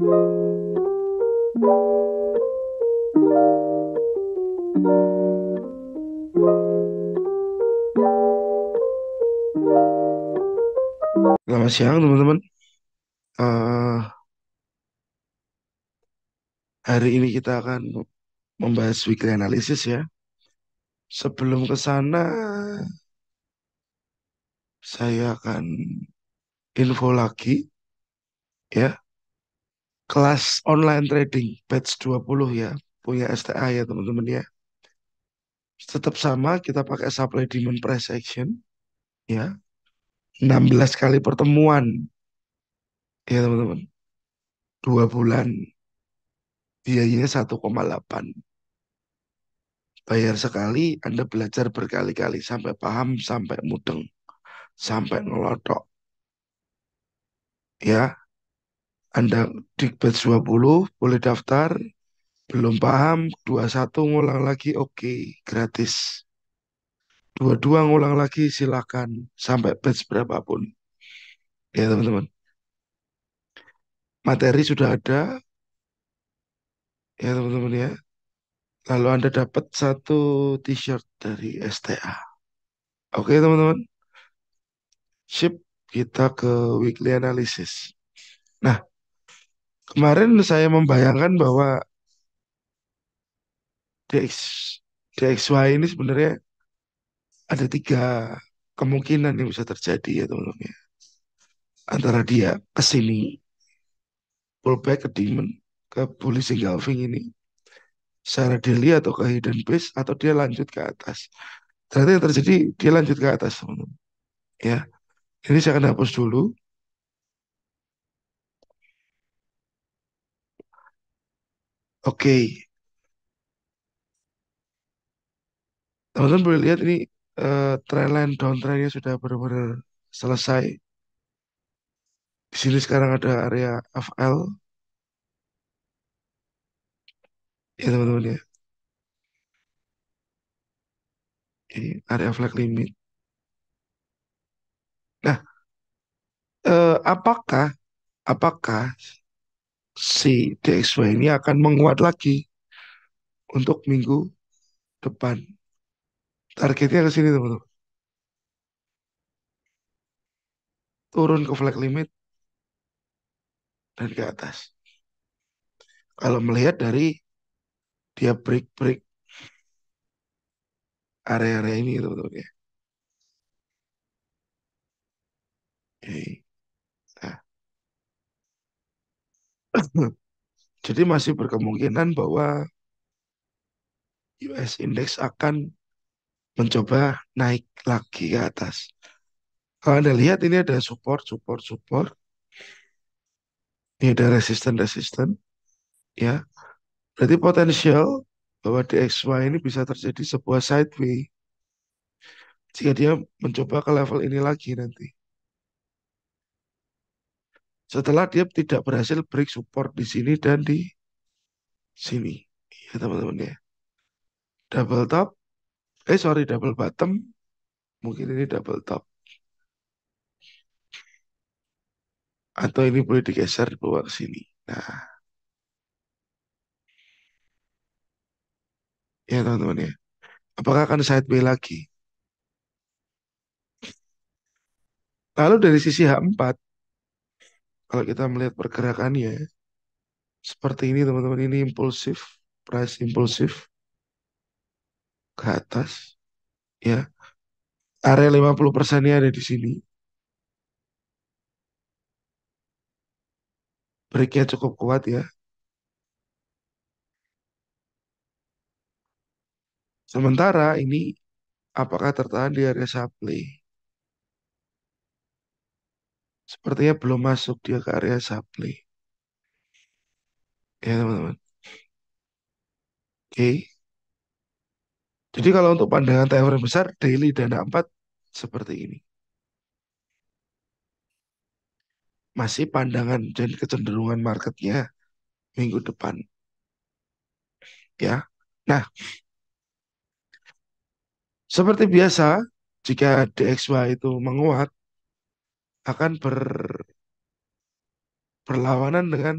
Selamat siang teman-teman. Uh, hari ini kita akan membahas weekly analysis ya. Sebelum ke sana, saya akan info lagi ya kelas online trading batch 20 ya punya STA ya teman-teman ya tetap sama kita pakai supply demand price action ya 16 kali pertemuan ya teman-teman dua bulan biayanya 1,8 bayar sekali Anda belajar berkali-kali sampai paham sampai mudeng sampai ngelotok ya anda di Dikbet 20 boleh daftar. Belum paham 21 ngulang lagi oke, okay, gratis. 22 ngulang lagi silakan sampai batch berapapun. Ya, teman-teman. Materi sudah ada. Ya, teman-teman ya. Lalu Anda dapat satu t-shirt dari STA. Oke, okay, teman-teman. Ship kita ke weekly analysis. Nah, Kemarin saya membayangkan bahwa DX, DXY ini sebenarnya ada tiga kemungkinan yang bisa terjadi ya teman-teman ya. Antara dia ke sini, pullback ke Demon, ke Bullish Engulfing ini, secara daily atau ke Hidden Base, atau dia lanjut ke atas. Ternyata yang terjadi, dia lanjut ke atas teman-teman. Ya, ini saya akan hapus dulu. Oke, teman-teman boleh lihat ini uh, eh, trend line downtrendnya sudah benar-benar selesai. Di sini sekarang ada area FL. Ya teman-teman ya. Ini area flag limit. Nah, uh, apakah apakah si DXY ini akan menguat lagi untuk minggu depan. Targetnya ke sini teman-teman. Turun ke flag limit dan ke atas. Kalau melihat dari dia break-break area-area ini teman-teman ya. Okay. Jadi masih berkemungkinan bahwa US Index akan mencoba naik lagi ke atas. Kalau Anda lihat ini ada support, support, support. Ini ada resisten, resisten. Ya, berarti potensial bahwa DXY ini bisa terjadi sebuah sideway jika dia mencoba ke level ini lagi nanti setelah dia tidak berhasil break support di sini dan di sini ya teman-teman ya double top eh sorry double bottom mungkin ini double top atau ini boleh digeser keluar sini nah ya teman-teman ya apakah akan beli lagi lalu dari sisi H4 kalau kita melihat pergerakannya seperti ini teman-teman ini impulsif price impulsif ke atas ya area 50 persennya ada di sini breaknya cukup kuat ya sementara ini apakah tertahan di area supply Sepertinya belum masuk dia ke area supply. Ya, teman-teman. Oke. Jadi hmm. kalau untuk pandangan frame besar, daily dana 4 seperti ini. Masih pandangan dan kecenderungan marketnya minggu depan. Ya. Nah, seperti biasa, jika DXY itu menguat, akan ber, berlawanan dengan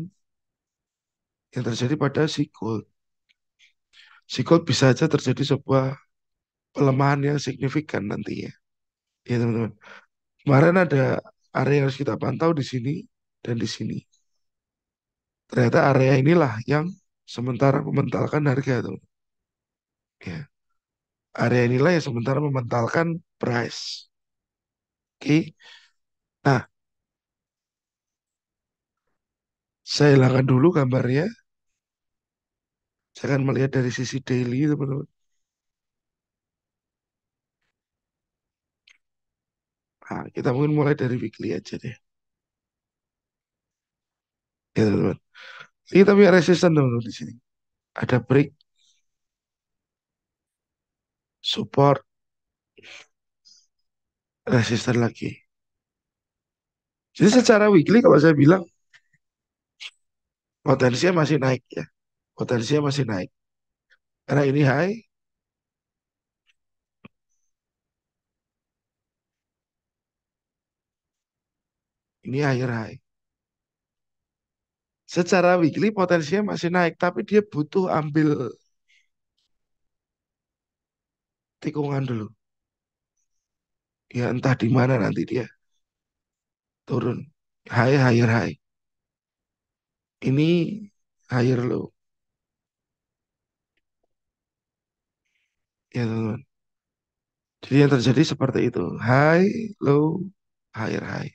yang terjadi pada si gold. Si gold bisa saja terjadi sebuah pelemahan yang signifikan nantinya. Ya teman-teman. Kemarin ada area yang harus kita pantau di sini dan di sini. Ternyata area inilah yang sementara mementalkan harga teman. Ya. Area inilah yang sementara mementalkan price. Oke. Okay Nah, saya hilangkan dulu gambarnya. saya akan melihat dari sisi daily, teman-teman. Nah, kita mungkin mulai dari weekly aja deh. Ya, teman-teman. Kita punya resisten, teman-teman, di sini. Ada break. Support. Resisten lagi. Jadi secara weekly kalau saya bilang potensinya masih naik ya. Potensinya masih naik. Karena ini high. Ini higher high. Secara weekly potensinya masih naik, tapi dia butuh ambil tikungan dulu. Ya entah di mana nanti dia turun. hai hai hai Ini higher lo Ya teman-teman. Jadi yang terjadi seperti itu. hai low, hai hai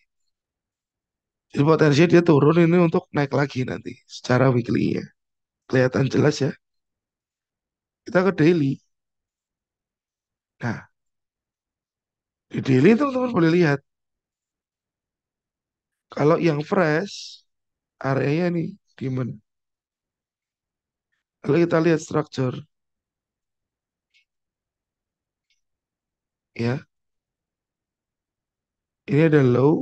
Jadi potensi dia turun ini untuk naik lagi nanti. Secara weekly ya. Kelihatan jelas ya. Kita ke daily. Nah. Di daily teman-teman boleh lihat. Kalau yang fresh, areanya nih di mana? Kalau kita lihat structure, ya, ini ada low,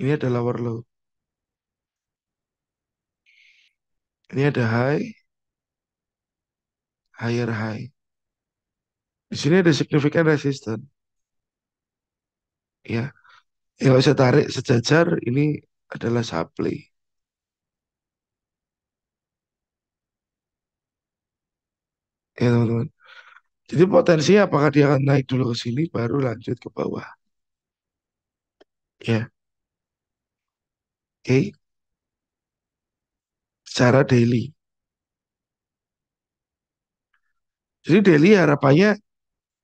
ini ada lower low, ini ada high, higher high. Di sini ada significant resistance ya ya saya tarik sejajar ini adalah supply ya teman-teman jadi potensi apakah dia akan naik dulu ke sini baru lanjut ke bawah ya oke okay. secara daily jadi daily harapannya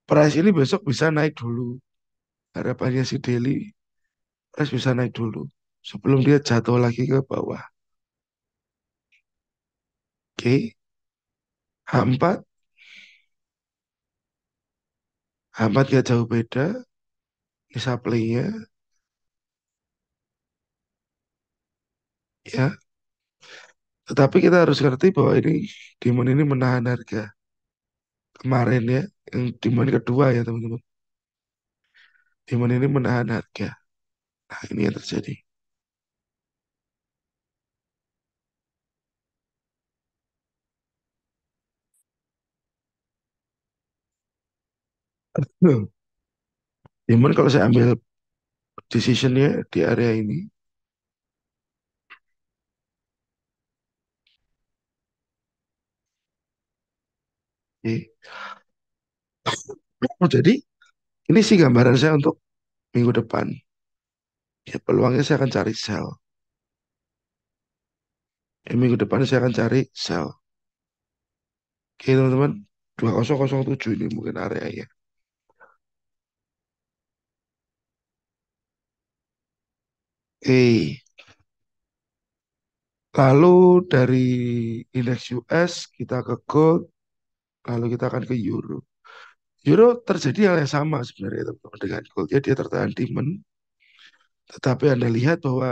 price ini besok bisa naik dulu harapannya si Deli harus bisa naik dulu sebelum dia jatuh lagi ke bawah. Oke. H4. H4 gak jauh beda. Ini supply-nya. Ya. Tetapi kita harus ngerti bahwa ini demon ini menahan harga. Kemarin ya, yang demand kedua ya teman-teman. Iman ini menahan harga. Nah, ini yang terjadi. Iman kalau saya ambil decisionnya di area ini, Oh, Jadi ini sih gambaran saya untuk minggu depan. Ya, peluangnya saya akan cari sel. Ya, minggu depan saya akan cari sel. Oke teman-teman, 2007 ini mungkin area ya. Oke. Lalu dari indeks US kita ke gold, lalu kita akan ke euro. Euro terjadi hal yang sama sebenarnya teman-teman dengan gold ya dia tertahan di men tetapi Anda lihat bahwa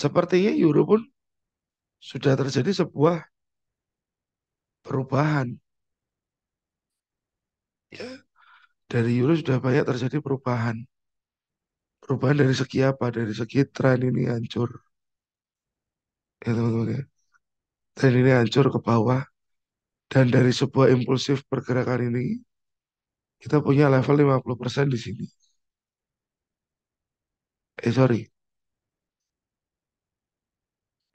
sepertinya euro pun sudah terjadi sebuah perubahan ya dari euro sudah banyak terjadi perubahan perubahan dari segi apa dari segi tren ini hancur ya teman-teman ya dan ini hancur ke bawah. Dan dari sebuah impulsif pergerakan ini, kita punya level 50% di sini. Eh, sorry.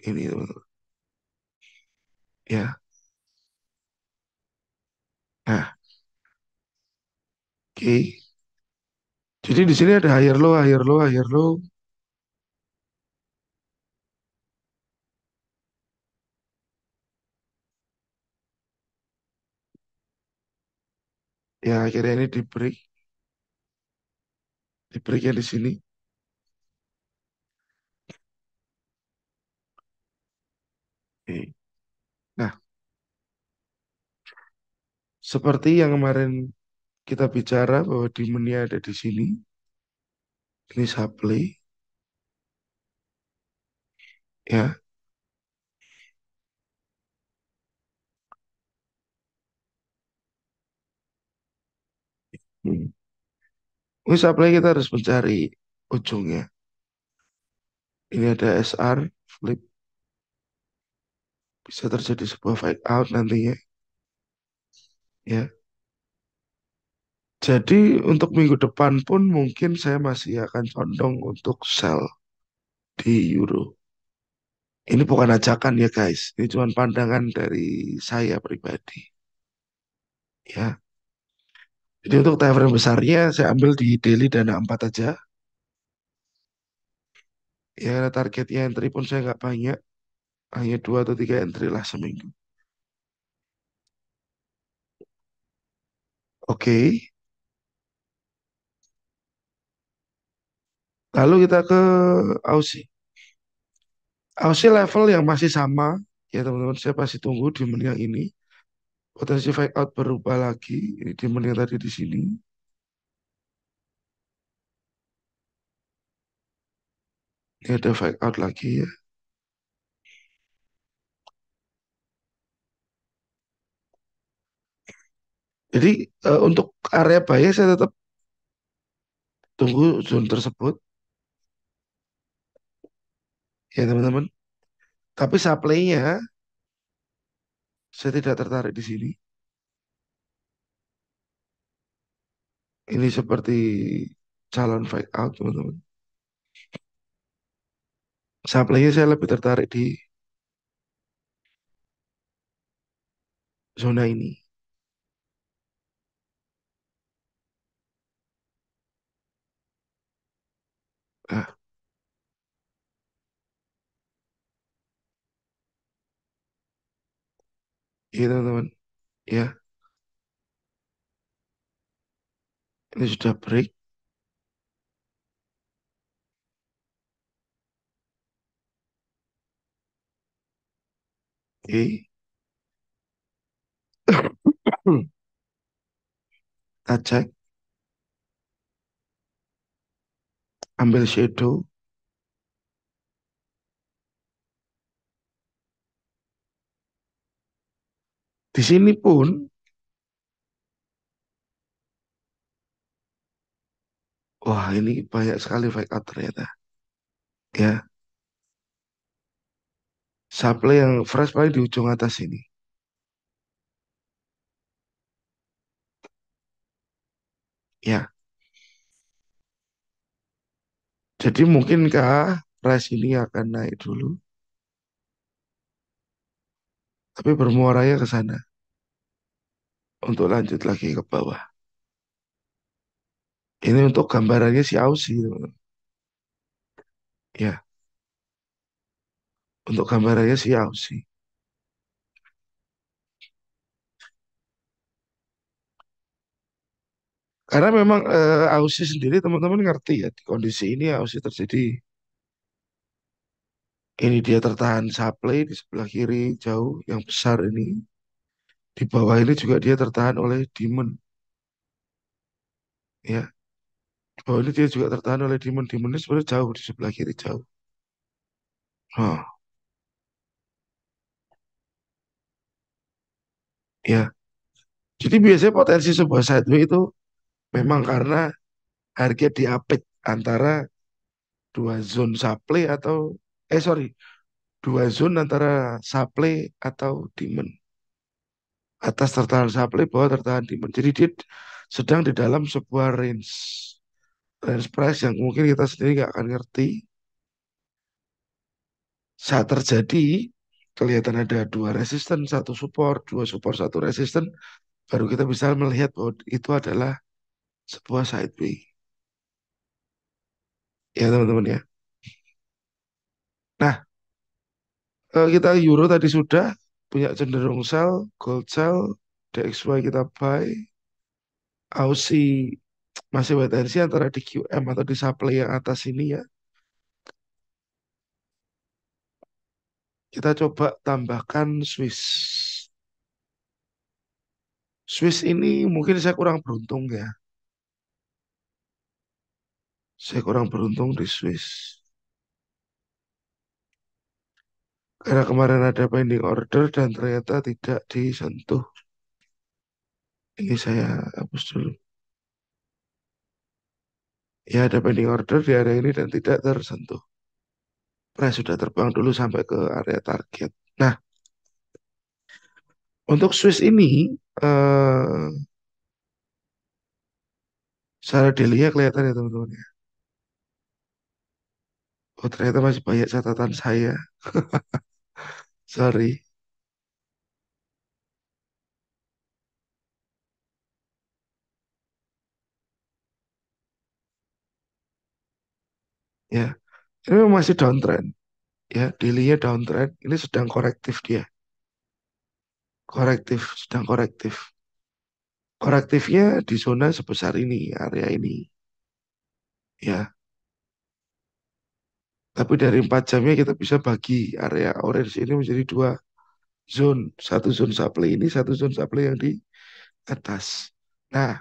Ini, teman-teman. Ya. Nah. Oke. Okay. Jadi di sini ada higher low, higher low, higher low. ya akhirnya ini di break di break ya di sini nah seperti yang kemarin kita bicara bahwa dimennya ada di sini ini supply ya Hmm. Wis kita harus mencari ujungnya. Ini ada SR, flip. Bisa terjadi sebuah fake out nantinya. Ya. Jadi untuk minggu depan pun mungkin saya masih akan condong untuk sell di euro. Ini bukan ajakan ya guys, ini cuma pandangan dari saya pribadi. Ya, jadi untuk tavern besarnya saya ambil di daily dana 4 aja. Ya targetnya entry pun saya nggak banyak. Hanya dua atau tiga entry lah seminggu. Oke. Lalu kita ke Aussie. Aussie level yang masih sama. Ya teman-teman saya pasti tunggu di menit yang ini potensi fake out berubah lagi ini di menit tadi di sini ini ada fake out lagi ya jadi uh, untuk area buyer saya tetap tunggu zone tersebut ya teman-teman tapi supply-nya saya tidak tertarik di sini. Ini seperti calon fight out, teman-teman. supply saya lebih tertarik di zona ini. Oke gitu, teman-teman, ya. Ini sudah break. Oke. Kita cek. Ambil shadow. Di sini pun Wah, ini banyak sekali fake out ternyata. Ya. Supply yang fresh paling di ujung atas ini. Ya. Jadi mungkinkah price ini akan naik dulu? tapi bermuara ya ke sana untuk lanjut lagi ke bawah. Ini untuk gambarannya si Ausi, Ya. Untuk gambarannya si Ausi. Karena memang uh, eh, Ausi sendiri teman-teman ngerti ya kondisi ini Ausi terjadi ini dia tertahan supply di sebelah kiri jauh yang besar ini. Di bawah ini juga dia tertahan oleh demon. Ya. di bawah ini dia juga tertahan oleh demon. Demon ini sebenarnya jauh di sebelah kiri jauh. Huh. Ya. Jadi biasanya potensi sebuah sideway itu memang karena harga diapit antara dua zone supply atau eh sorry dua zone antara supply atau demand atas tertahan supply bawah tertahan demand jadi dia sedang di dalam sebuah range range price yang mungkin kita sendiri nggak akan ngerti saat terjadi kelihatan ada dua resisten satu support dua support satu resisten baru kita bisa melihat bahwa itu adalah sebuah sideway ya teman-teman ya Eh, kita euro tadi sudah punya cenderung sell, gold sell, DXY kita buy, Aussie masih wait and see antara di QM atau di supply yang atas ini ya. Kita coba tambahkan Swiss. Swiss ini mungkin saya kurang beruntung ya. Saya kurang beruntung di Swiss. Karena kemarin ada pending order dan ternyata tidak disentuh. Ini saya hapus dulu. Ya ada pending order di area ini dan tidak tersentuh. Price nah, sudah terbang dulu sampai ke area target. Nah, untuk Swiss ini, eh, secara dilihat kelihatan ya teman-teman ya. Oh ternyata masih banyak catatan saya. Sorry. Ya. Ini masih downtrend. Ya, dailynya downtrend. Ini sedang korektif dia. Korektif, sedang korektif. Korektifnya di zona sebesar ini, area ini. Ya, tapi dari empat jamnya kita bisa bagi area orange ini menjadi dua zone. Satu zone supply ini, satu zone supply yang di atas. Nah,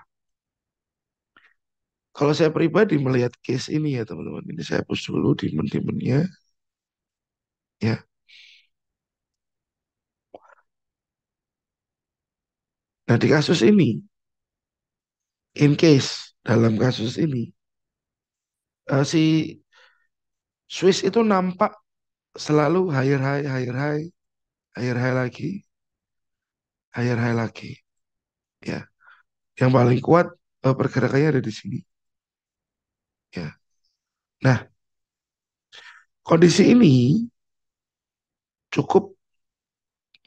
kalau saya pribadi melihat case ini ya teman-teman. Ini saya push dulu di menimennya. Ya. Nah, di kasus ini, in case dalam kasus ini, uh, si Swiss itu nampak selalu higher high, higher high, higher high lagi, higher high lagi. Ya, yang paling kuat uh, pergerakannya ada di sini. Ya, nah kondisi ini cukup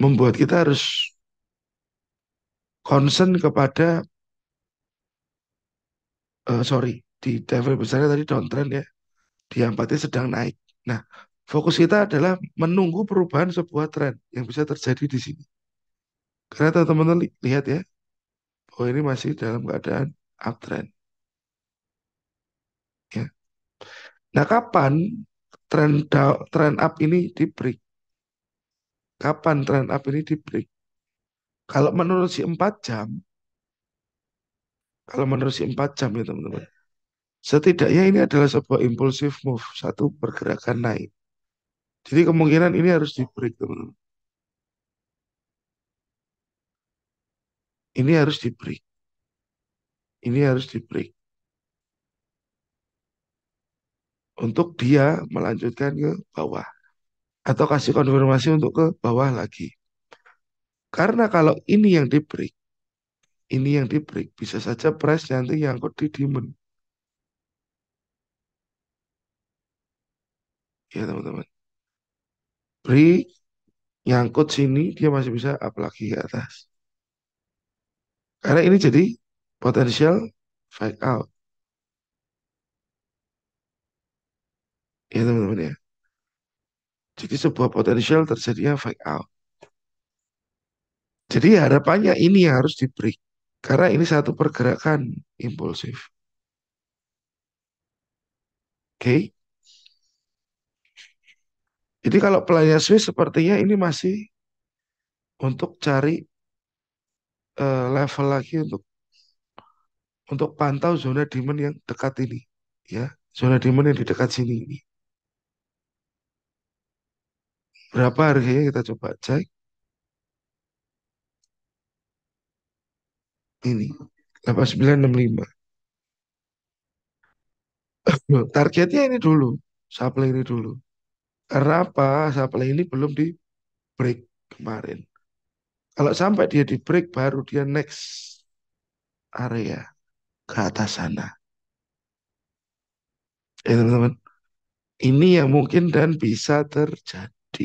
membuat kita harus concern kepada uh, sorry di level besarnya tadi downtrend ya diampati sedang naik. Nah, fokus kita adalah menunggu perubahan sebuah tren yang bisa terjadi di sini. Karena teman-teman lihat ya, bahwa ini masih dalam keadaan uptrend. Ya. Nah, kapan tren down, up ini di break? Kapan trend up ini di break? Kalau menurut si 4 jam, kalau menurut si 4 jam ya teman-teman, Setidaknya ini adalah sebuah impulsif move, satu pergerakan naik. Jadi kemungkinan ini harus di-break, teman-teman. Ini harus di-break. Ini harus di-break. Untuk dia melanjutkan ke bawah. Atau kasih konfirmasi untuk ke bawah lagi. Karena kalau ini yang di-break, ini yang di-break, bisa saja price nanti yang di demand ya teman-teman beri nyangkut sini dia masih bisa up lagi ke atas karena ini jadi potensial fake out ya teman-teman ya jadi sebuah potensial terjadinya fake out jadi harapannya ini yang harus diberi karena ini satu pergerakan impulsif oke okay? Jadi kalau pelayan Swiss sepertinya ini masih untuk cari uh, level lagi untuk untuk pantau zona demand yang dekat ini, ya zona demand yang di dekat sini ini. Berapa harganya kita coba cek. Ini 8965. Targetnya ini dulu, supply ini dulu. Karena apa? Supply ini belum di break kemarin. Kalau sampai dia di break baru dia next area ke atas sana. Ya teman-teman. Ini yang mungkin dan bisa terjadi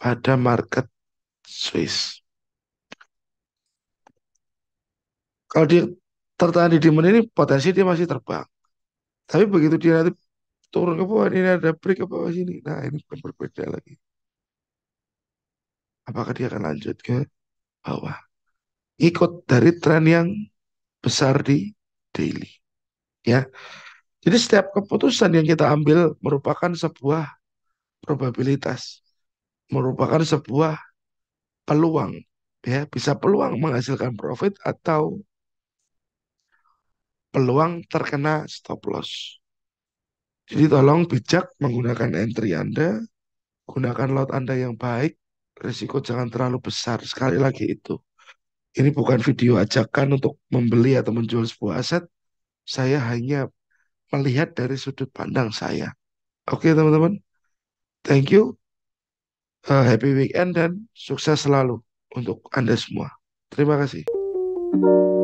pada market Swiss. Kalau dia tertahan di demand ini potensi dia masih terbang. Tapi begitu dia nanti turun ke bawah ini ada break ke bawah sini nah ini kan berbeda lagi apakah dia akan lanjut ke bawah ikut dari tren yang besar di daily ya jadi setiap keputusan yang kita ambil merupakan sebuah probabilitas merupakan sebuah peluang ya bisa peluang menghasilkan profit atau peluang terkena stop loss jadi tolong bijak menggunakan entry Anda, gunakan lot Anda yang baik, risiko jangan terlalu besar. Sekali lagi itu. Ini bukan video ajakan untuk membeli atau menjual sebuah aset. Saya hanya melihat dari sudut pandang saya. Oke teman-teman, thank you. Uh, happy weekend dan sukses selalu untuk Anda semua. Terima kasih.